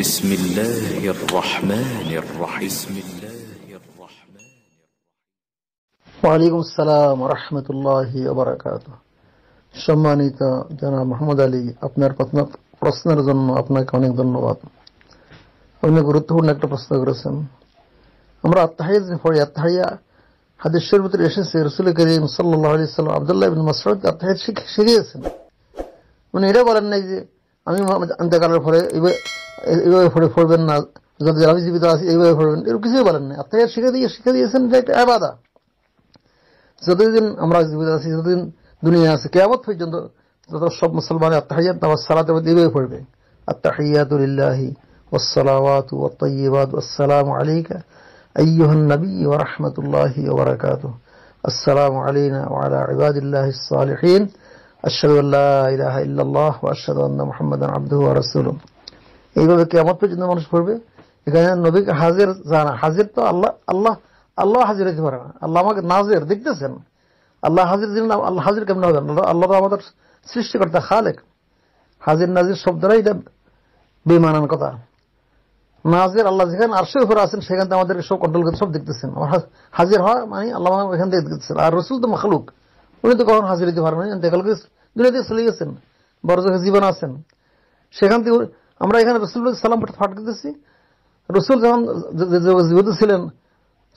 بسم الله الرحمن الرحيم بسم الله الرحمن ওয়ালাইকুম আসসালাম রহমতুল্লাহি ওবরাকাত সম্মানিত জানা মোহাম্মদ আলী আপনার প্রশ্নের জন্য আপনাকে অনেক ধন্যবাদ আপনি গুরুত্বপূর্ণ একটা প্রশ্ন করেছেন আমরা আত্মাহিয়া পড়ি আত্মাহিয়া হাদিস ভিতরে এসেছে রসুল করিম সাল্লাহ আলি সাল্লাম আবদুল্লাহ ইবিন মাসরদ আত্মাহিয়া শিখিয়েছেন মানে এটা বলেন নাই যে আমি জানতে আন্তকালের ফলে এইভাবে এইভাবে ফলে ফলবেন না যাতে আমি জীবিত আছি এইভাবে ফলবেন এরকম কিছুই বলেন না আপনাকে শিখে দিয়ে শিখে দিয়েছেন যে একটা আবাদা যতদিন আমরা জীবিত আছি যতদিন দুনিয়া আছে কেয়ামত পর্যন্ত যত সব মুসলমানের আত্মাহিয়াত নামাজ সালাতের মধ্যে এইভাবে পড়বে আত্মাহিয়াতুলিল্লাহি والصلوات والطيبات والسلام عليك أيها النبي ورحمة الله وبركاته السلام علينا وعلى عباد الله الصالحين আশাদ ইলাহা ইল্লাল্লাহ আশাদ মোহাম্মদ আব্দু এইভাবে কেমন পর্যন্ত মানুষ পড়বে এখানে নবী হাজির জানা হাজির তো আল্লাহ আল্লাহ আল্লাহ হাজির হইতে পারে না আল্লাহ আমাকে নাজির দেখতেছেন আল্লাহ হাজির দিন আল্লাহ হাজির কেমন আল্লাহ তো আমাদের সৃষ্টিকর্তা খালেক হাজির নাজির শব্দরা এটা বেমানান কথা নাজির আল্লাহ যেখানে আরশের উপরে আছেন সেখান থেকে আমাদের সব কন্ট্রোল সব দেখতেছেন হাজির হওয়া মানে আল্লাহ এখান থেকে দেখতেছেন আর রসুল তো মখলুক উনি তো কখন হাজির হইতে পারবেন দেখাল দুনিয়াতে চলে গেছেন বরজখে জীবন আছেন সেখান থেকে আমরা এখানে রসুল সালাম ফাট ফাটকেতেছি রসুল যখন জীবিত ছিলেন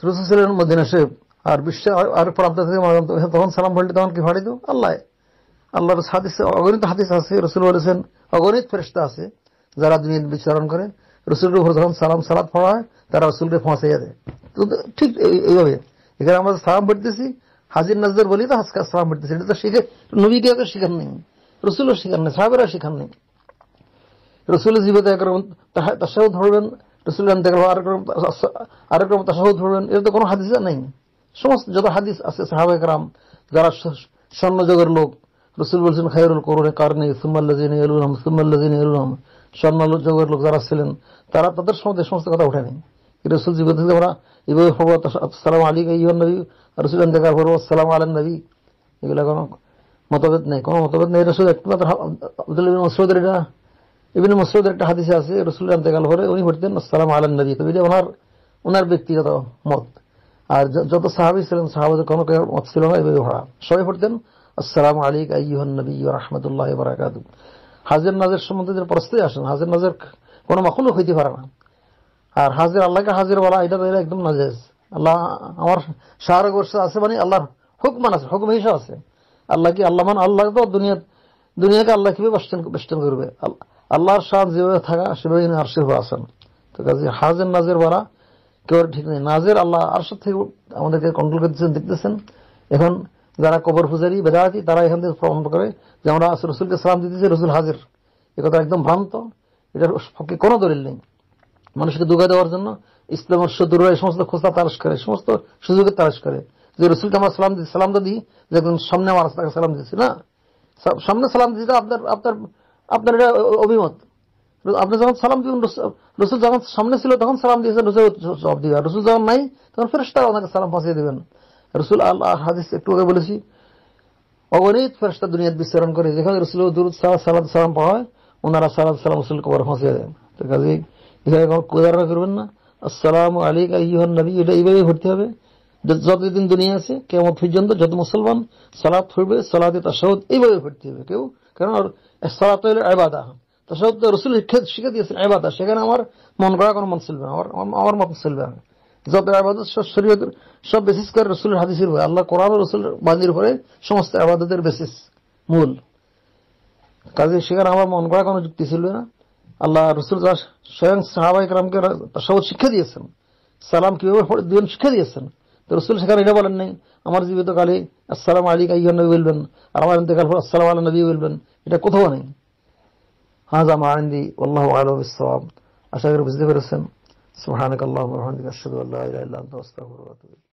রসুল ছিলেন মদিনা শেব আর বিশ্বে আর প্রান্ত থেকে তখন সালাম ফেললে তখন কি ফাটিত আল্লাহ আল্লাহর হাদিস অগণিত হাদিস আছে রসুল বলেছেন অগণিত ফেরেস্তা আছে যারা দুনিয়া বিচারণ করে রসুলের উপর যখন সালাম সালাদ পড়া হয় তারা রসুলকে ফাঁসাইয়া দেয় ঠিক এইভাবে এখানে আমরা সালাম পড়তেছি হাজির নজর বলি তো আজকে সালাম পড়তেছে এটা তো শিখে নবী কেউ শিখার নেই রসুলও শিখান নেই সাহাবেরা শিখার নেই রসুলের জীবিত একরকম তাসাহ ধরবেন রসুল আরেকরকম আরেকরকম তাসাহ ধরবেন এটা তো কোনো হাদিসে নেই সমস্ত যত হাদিস আছে সাহাবেকরাম যারা স্বর্ণযোগের লোক রসুল বলছেন খায়রুল করুন কারণে সুম্মাল্লাজিন এলুলাম সুম্মাল্লাজিন স্বর্ণ জগের লোক যারা ছিলেন তারা তাদের সমাজে সমস্ত কথা উঠে নেই রসুল জীবন থেকে আমরা এভাবে হবো সালাম আলী ইহন নবী রসুল দেখা করবো সালাম আলেন নবী এগুলো কোনো মতভেদ নেই কোনো মতভেদ নেই রসুল একমাত্র আব্দুল মসরুদের এটা ইবিন মসরুদের একটা হাদিসে আছে রসুল ইন্তেকাল করে উনি পড়তেন সালাম আলেন নবী তবে এটা ওনার ওনার ব্যক্তিগত মত আর যত সাহাবি ছিলেন সাহাবাদের কোনো মত ছিল না এভাবে ভরা সবাই পড়তেন আসসালামু আলিক আইহন নবী রহমতুল্লাহ বারাকাত হাজের নাজের সম্বন্ধে প্রশ্নই আসেন হাজের নাজের কোনো মাকুলক হইতে পারে না আর হাজির আল্লাহকে হাজির বলা এটা একদম নাজেজ আল্লাহ আমার শাহর গোষ্ঠী আছে মানে আল্লাহর হুকমান আছে হুকম হিসা আছে আল্লাহ কি আল্লাহ মান আল্লাহ তো দুনিয়া দুনিয়াকে আল্লাহ কিভাবে বেষ্টন বেষ্টন করবে আল্লাহর সাহ যেভাবে থাকা সেভাবে আর সেভাবে আসেন তো কাজে হাজের নাজের বলা কেউ ঠিক নেই নাজের আল্লাহ সব থেকে আমাদেরকে কন্ট্রোল করতেছেন দেখতেছেন এখন যারা কবর ফুজারি বেদাতি তারা এখান থেকে প্রমাণ করে যে আমরা রসুলকে সালাম দিতেছি রসুল হাজির এ কথা একদম ভ্রান্ত এটার পক্ষে কোনো দলিল নেই মানুষকে দুগা দেওয়ার জন্য ইসলামের শত্রুরা এই সমস্ত খোঁজা তালাশ করে সমস্ত সুযোগের তালাশ করে যে রসুল কামার সালাম দিচ্ছি সালাম তো দিই যে একদম সামনে আমার তাকে সালাম দিচ্ছি না সামনে সালাম দিতে আপনার আপনার আপনার এটা অভিমত আপনি যখন সালাম দিবেন রসুল যখন সামনে ছিল তখন সালাম দিয়েছেন রসুল জবাব দিবেন রসুল যখন নাই তখন ফেরস্তা ওনাকে সালাম ফাঁসিয়ে দেবেন রসুল আল্লাহ হাদিস একটু আগে বলেছি অগণিত ফেরস্তা দুনিয়াত বিচরণ করে যেখানে রসুল দূর সালাদ সালাম পাওয়া হয় ওনারা সালাদ সালাম রসুল কবর ফাঁসিয়ে দেন তো কাজেই এখানে কোদারা করবেন না আসসালামু আলিক আইহান নবী এটা এইভাবে ভর্তি হবে যতদিন দুনিয়া আছে কেমন পর্যন্ত যত মুসলমান সালাদ ফুরবে সালাদে তাসাউদ এইভাবে ভর্তি হবে কেউ কারণ সালাত হলে আবাদা তাসাউদ তো রসুল শিখে দিয়েছেন আবাদা সেখানে আমার মন করা কোনো মন চলবে আমার আমার মত চলবে না যত আবাদত সব শরীয়তের সব বেসিস করে রসুলের হাদিসের উপরে আল্লাহ কোরআন রসুলের বাণীর উপরে সমস্ত আবাদতের বেসিস মূল কাজে সেখানে আমার মন করা কোনো যুক্তি ছিল না আল্লাহ রসুল স্বয়ং সাহাবাহিকরামকে রামকে সহজ শিক্ষা দিয়েছেন সালাম কিভাবে দিবেন শিক্ষা দিয়েছেন তো রসুল সেখানে এটা বলেন নাই আমার জীবিত কালে আসসালাম আলী কাইয়ান নবী বলবেন আর আমার ইন্তকাল পর আসসালাম আল্লাহ নবী বলবেন এটা কোথাও নেই হাজা মাহিন্দি আল্লাহ ইসলাম আশা করি বুঝতে পেরেছেন সুহানক আল্লাহ আশহাদু আল্লাহ ইলাহা